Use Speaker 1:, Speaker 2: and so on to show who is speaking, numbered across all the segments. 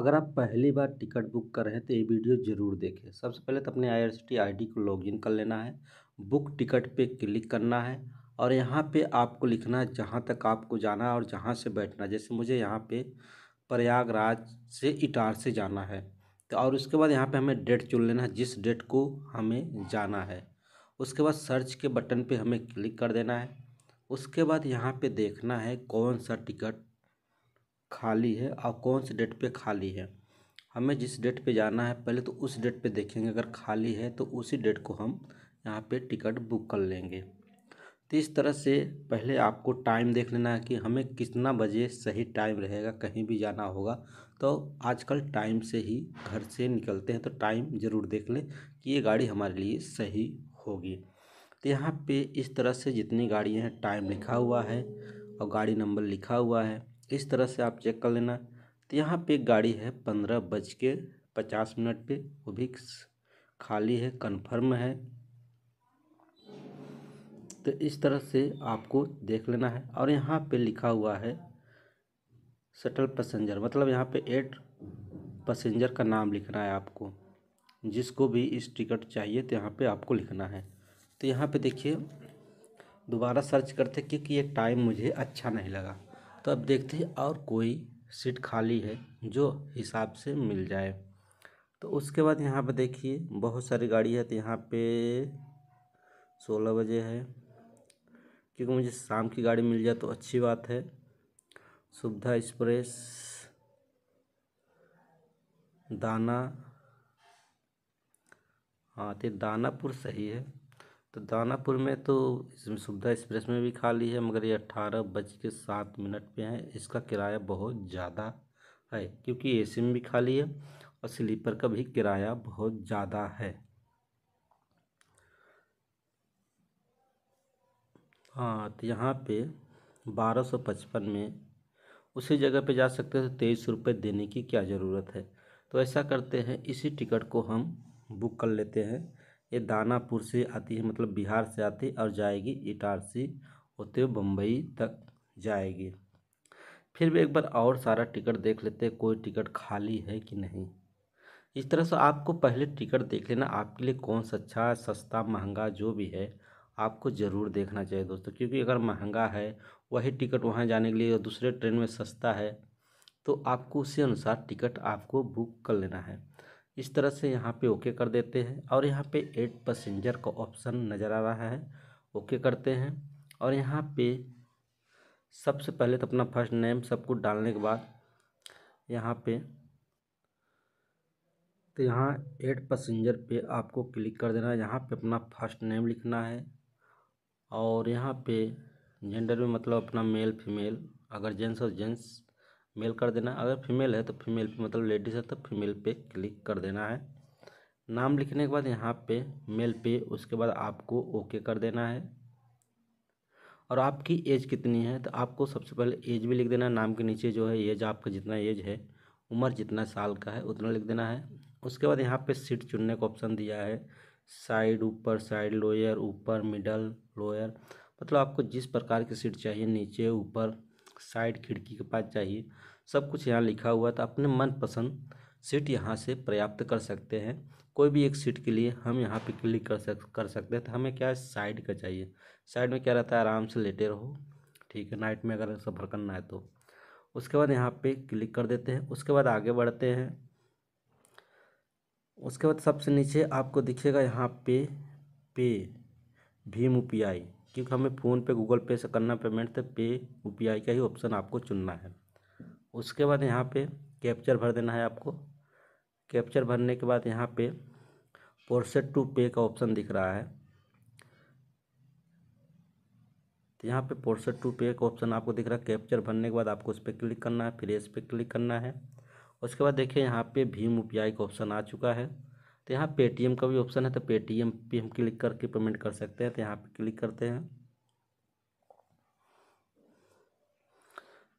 Speaker 1: अगर आप पहली बार टिकट बुक कर रहे हैं तो ये वीडियो ज़रूर देखें सबसे पहले तो अपने आई डी को लॉगिन कर लेना है बुक टिकट पे क्लिक करना है और यहाँ पे आपको लिखना है जहाँ तक आपको जाना है और जहाँ से बैठना है जैसे मुझे यहाँ पे प्रयागराज से इटार से जाना है तो और उसके बाद यहाँ पे हमें डेट चुन लेना है जिस डेट को हमें जाना है उसके बाद सर्च के बटन पे हमें क्लिक कर देना है उसके बाद यहाँ पे देखना है कौन सा टिकट खाली है और कौन से डेट पे खाली है हमें जिस डेट पे जाना है पहले तो उस डेट पे देखेंगे अगर खाली है तो उसी डेट को हम यहाँ पे टिकट बुक कर लेंगे तो इस तरह से पहले आपको टाइम देख लेना है कि हमें कितना बजे सही टाइम रहेगा कहीं भी जाना होगा तो आजकल टाइम से ही घर से निकलते हैं तो टाइम ज़रूर देख लें कि ये गाड़ी हमारे लिए सही होगी तो यहाँ पे इस तरह से जितनी गाड़ियाँ हैं टाइम लिखा हुआ है और गाड़ी नंबर लिखा हुआ है इस तरह से आप चेक कर लेना तो यहाँ पे गाड़ी है पंद्रह बज के पचास मिनट पे वो भी खाली है कंफर्म है तो इस तरह से आपको देख लेना है और यहाँ पे लिखा हुआ है सटल पैसेंजर मतलब यहाँ पे एट पैसेंजर का नाम लिखना है आपको जिसको भी इस टिकट चाहिए तो यहाँ पे आपको लिखना है तो यहाँ पे देखिए दोबारा सर्च करते क्योंकि ये टाइम मुझे अच्छा नहीं लगा तब देखते हैं और कोई सीट खाली है जो हिसाब से मिल जाए तो उसके बाद यहाँ पर देखिए बहुत सारी गाड़ी है तो यहाँ पे सोलह बजे है क्योंकि मुझे शाम की गाड़ी मिल जाए तो अच्छी बात है सुविधा एक्सप्रेस दाना हाँ तो दानापुर सही है तो दानापुर में तो इसमें सुविधा एक्सप्रेस में भी खाली है मगर ये अट्ठारह बज के सात मिनट पे है इसका किराया बहुत ज़्यादा है क्योंकि ए में भी खाली है और स्लीपर का भी किराया बहुत ज़्यादा है हाँ तो यहाँ पे बारह सौ पचपन में उसी जगह पे जा सकते थे तो तेईस रुपये देने की क्या ज़रूरत है तो ऐसा करते हैं इसी टिकट को हम बुक कर लेते हैं ये दानापुर से आती है मतलब बिहार से आती है और जाएगी इटारसी होते हुए बम्बई तक जाएगी फिर भी एक बार और सारा टिकट देख लेते हैं कोई टिकट खाली है कि नहीं इस तरह से आपको पहले टिकट देख लेना आपके लिए कौन सा अच्छा सस्ता महंगा जो भी है आपको ज़रूर देखना चाहिए दोस्तों क्योंकि अगर महंगा है वही टिकट वहाँ जाने के लिए दूसरे ट्रेन में सस्ता है तो आपको उसी अनुसार टिकट आपको बुक कर लेना है इस तरह से यहाँ पे ओके कर देते हैं और यहाँ पे एड पैसेंजर का ऑप्शन नज़र आ रहा है ओके करते हैं और यहाँ पे सबसे पहले तो अपना फर्स्ट नेम सब कुछ डालने के बाद यहाँ पे तो यहाँ एड पैसेंजर पे आपको क्लिक कर देना है यहाँ पे अपना फर्स्ट नेम लिखना है और यहाँ पे जेंडर में मतलब अपना मेल फीमेल अगर जेंट्स और जेंट्स मेल कर देना अगर फीमेल है तो फीमेल पे मतलब लेडीज़ है तो फीमेल पे क्लिक कर देना है नाम लिखने के बाद यहाँ पे मेल पे उसके बाद आपको ओके कर देना है और आपकी एज कितनी है तो आपको सबसे पहले एज भी लिख देना है नाम के नीचे जो है एज आपका जितना एज है उम्र जितना साल का है उतना लिख देना है उसके बाद यहाँ पे सीट चुनने का ऑप्शन दिया है साइड ऊपर साइड लोअर ऊपर मिडल लोअर मतलब आपको जिस प्रकार की सीट चाहिए नीचे ऊपर साइड खिड़की के पास चाहिए सब कुछ यहाँ लिखा हुआ तो अपने मनपसंद सीट यहाँ से प्राप्त कर सकते हैं कोई भी एक सीट के लिए हम यहाँ पे क्लिक कर सक कर सकते हैं तो हमें क्या साइड का चाहिए साइड में क्या रहता है आराम से लेटे रहो ठीक है नाइट में अगर सफ़र करना है तो उसके बाद यहाँ पे क्लिक कर देते हैं उसके बाद आगे बढ़ते हैं उसके बाद सबसे नीचे आपको दिखेगा यहाँ पे पे भीम यू क्योंकि हमें फ़ोन पे गूगल पे से करना पेमेंट तो पे यू पी आई का ही ऑप्शन आपको चुनना है उसके बाद यहाँ पे कैप्चर भर देना है आपको कैप्चर भरने के बाद यहाँ पे पोर्सेट टू पे का ऑप्शन दिख रहा है तो यहाँ पे पोर्सेट टू पे का ऑप्शन आपको दिख रहा है कैप्चर भरने के बाद आपको उस पर क्लिक करना है फिर इस पर क्लिक करना है उसके बाद देखिए यहाँ पे भीम यू का ऑप्शन आ चुका है तो यहाँ पेटीएम का भी ऑप्शन है तो पेटीएम पे हम क्लिक करके पेमेंट कर सकते हैं तो यहाँ पे क्लिक करते हैं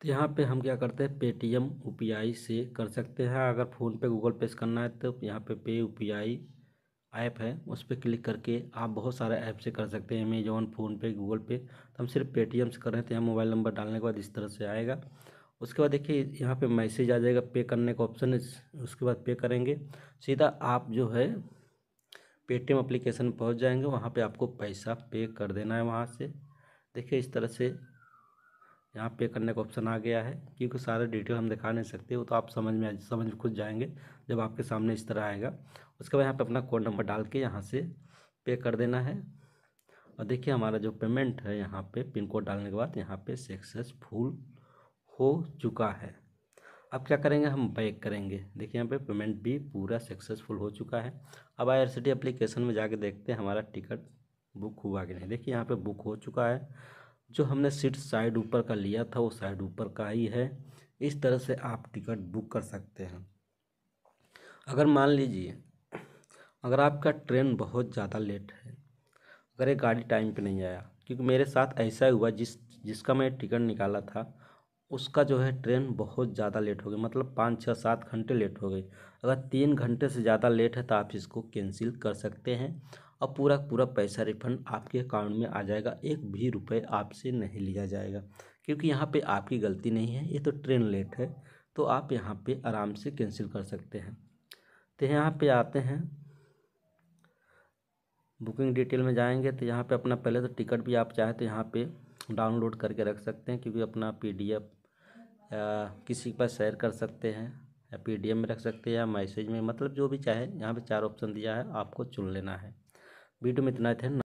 Speaker 1: तो यहाँ पे हम क्या करते हैं पेटीएम आई से कर सकते हैं अगर फ़ोन पे गूगल पे से करना है तो यहाँ पे पे आई ऐप है उस पर क्लिक करके आप बहुत सारे ऐप से कर सकते हैं अमेजोन फ़ोनपे गूगल पे तो हम सिर्फ पेटीएम से कर रहे हैं तो यहाँ मोबाइल नंबर डालने के बाद इस तरह से आएगा उसके बाद देखिए यहाँ पे मैसेज आ जाएगा पे करने का ऑप्शन है उसके बाद पे करेंगे सीधा आप जो है पेटीएम अप्लीकेशन पहुँच जाएंगे वहाँ पे आपको पैसा पे कर देना है वहाँ से देखिए इस तरह से यहाँ पे करने का ऑप्शन आ गया है क्योंकि सारे डिटेल हम दिखा नहीं सकते वो तो आप समझ में समझ खुद जाएंगे जब आपके सामने इस तरह आएगा उसके बाद यहाँ पे अपना कोड नंबर डाल के यहाँ से पे कर देना है और देखिए हमारा जो पेमेंट है यहाँ पे पिन कोड डालने के बाद यहाँ पे सक्सेसफुल हो चुका है अब क्या करेंगे हम बैक करेंगे देखिए यहाँ पे पेमेंट भी पूरा सक्सेसफुल हो चुका है अब आई आर एप्लीकेशन में जाके देखते हैं हमारा टिकट बुक हुआ कि नहीं देखिए यहाँ पे बुक हो चुका है जो हमने सीट साइड ऊपर का लिया था वो साइड ऊपर का ही है इस तरह से आप टिकट बुक कर सकते हैं अगर मान लीजिए अगर आपका ट्रेन बहुत ज़्यादा लेट है अगर ये गाड़ी टाइम पर नहीं आया क्योंकि मेरे साथ ऐसा हुआ जिस जिसका मैं टिकट निकाला था उसका जो है ट्रेन बहुत ज़्यादा लेट हो गई मतलब पाँच छः सात घंटे लेट हो गई अगर तीन घंटे से ज़्यादा लेट है तो आप इसको कैंसिल कर सकते हैं और पूरा पूरा पैसा रिफंड आपके अकाउंट में आ जाएगा एक भी रुपये आपसे नहीं लिया जाएगा क्योंकि यहाँ पे आपकी गलती नहीं है ये तो ट्रेन लेट है तो आप यहाँ पे आराम से कैंसिल कर सकते हैं तो यहाँ पे आते हैं बुकिंग डिटेल में जाएंगे तो यहाँ पे अपना पहले तो टिकट भी आप चाहें तो यहाँ पे डाउनलोड करके रख सकते हैं क्योंकि अपना पीडीएफ या किसी के पास शेयर कर सकते हैं या पी में रख सकते हैं या मैसेज में मतलब जो भी चाहे यहाँ पे चार ऑप्शन दिया है आपको चुन लेना है वीडियो में इतना थे